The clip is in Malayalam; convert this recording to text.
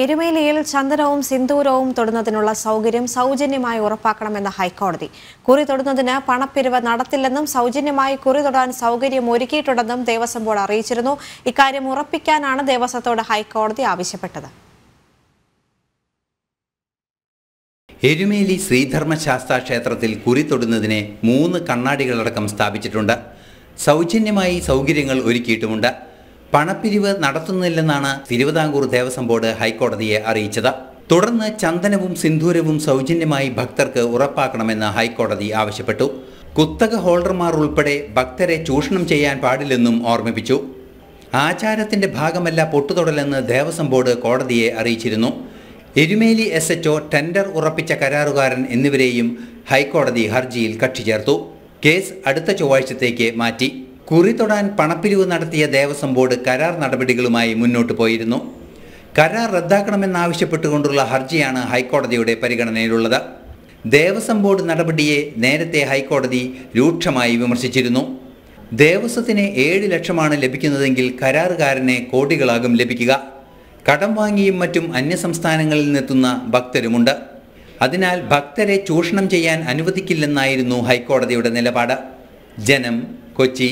എരുമേലിയിൽ ചന്ദനവും സിന്ദൂരവും തൊടുന്നതിനുള്ള സൗകര്യം സൗജന്യമായി ഉറപ്പാക്കണമെന്ന് ഹൈക്കോടതി കുറി തൊടുന്നതിന് പണപ്പിരിവ് നടത്തില്ലെന്നും സൗജന്യമായി കുറി തൊടാൻ സൗകര്യം ഒരുക്കിയിട്ടുണ്ടെന്നും ദേവസ്വം ബോർഡ് അറിയിച്ചിരുന്നു ഇക്കാര്യം ഉറപ്പിക്കാനാണ് ദേവസ്വത്തോട് ഹൈക്കോടതി ആവശ്യപ്പെട്ടത് എരുമേലി ശ്രീധർമ്മശാസ്ത്ര ക്ഷേത്രത്തിൽ കുറി തൊടുന്നതിനെ മൂന്ന് കണ്ണാടികളടക്കം സ്ഥാപിച്ചിട്ടുണ്ട് സൗജന്യമായി സൗകര്യങ്ങൾ ഒരുക്കിയിട്ടുമുണ്ട് പണപ്പിരിവ് നടത്തുന്നില്ലെന്നാണ് തിരുവിതാംകൂർ ദേവസ്വം ബോർഡ് ഹൈക്കോടതിയെ അറിയിച്ചത് തുടർന്ന് ചന്ദനവും സിന്ദൂരവും സൗജന്യമായി ഭക്തർക്ക് ഉറപ്പാക്കണമെന്ന് ഹൈക്കോടതി ആവശ്യപ്പെട്ടു കുത്തക ഹോൾഡർമാർ ഉൾപ്പെടെ ഭക്തരെ ചൂഷണം ചെയ്യാൻ പാടില്ലെന്നും ഓർമ്മിപ്പിച്ചു ആചാരത്തിന്റെ ഭാഗമല്ല പൊട്ടുതൊടലെന്ന് ദേവസ്വം ബോർഡ് കോടതിയെ അറിയിച്ചിരുന്നു എരുമേലി എസ് എച്ച്ഒ ടെൻഡർ ഉറപ്പിച്ച കരാറുകാരൻ എന്നിവരെയും ഹൈക്കോടതി ഹർജിയിൽ കക്ഷി ചേർത്തു കേസ് അടുത്ത ചൊവ്വാഴ്ചത്തേക്ക് മാറ്റി കുറി തൊടാൻ പണപ്പിരിവ് നടത്തിയ ദേവസ്വം ബോർഡ് കരാർ നടപടികളുമായി മുന്നോട്ട് പോയിരുന്നു കരാർ റദ്ദാക്കണമെന്നാവശ്യപ്പെട്ടുകൊണ്ടുള്ള ഹർജിയാണ് ഹൈക്കോടതിയുടെ പരിഗണനയിലുള്ളത് ദേവസ്വം ബോർഡ് നടപടിയെ നേരത്തെ ഹൈക്കോടതി രൂക്ഷമായി വിമർശിച്ചിരുന്നു ദേവസ്വത്തിന് ഏഴ് ലക്ഷമാണ് ലഭിക്കുന്നതെങ്കിൽ കരാറുകാരനെ കോടികളാകും ലഭിക്കുക കടം വാങ്ങിയും മറ്റും അന്യസംസ്ഥാനങ്ങളിൽ നിന്നെത്തുന്ന ഭക്തരുമുണ്ട് അതിനാൽ ഭക്തരെ ചൂഷണം ചെയ്യാൻ അനുവദിക്കില്ലെന്നായിരുന്നു ഹൈക്കോടതിയുടെ നിലപാട് ജനം കൊച്ചി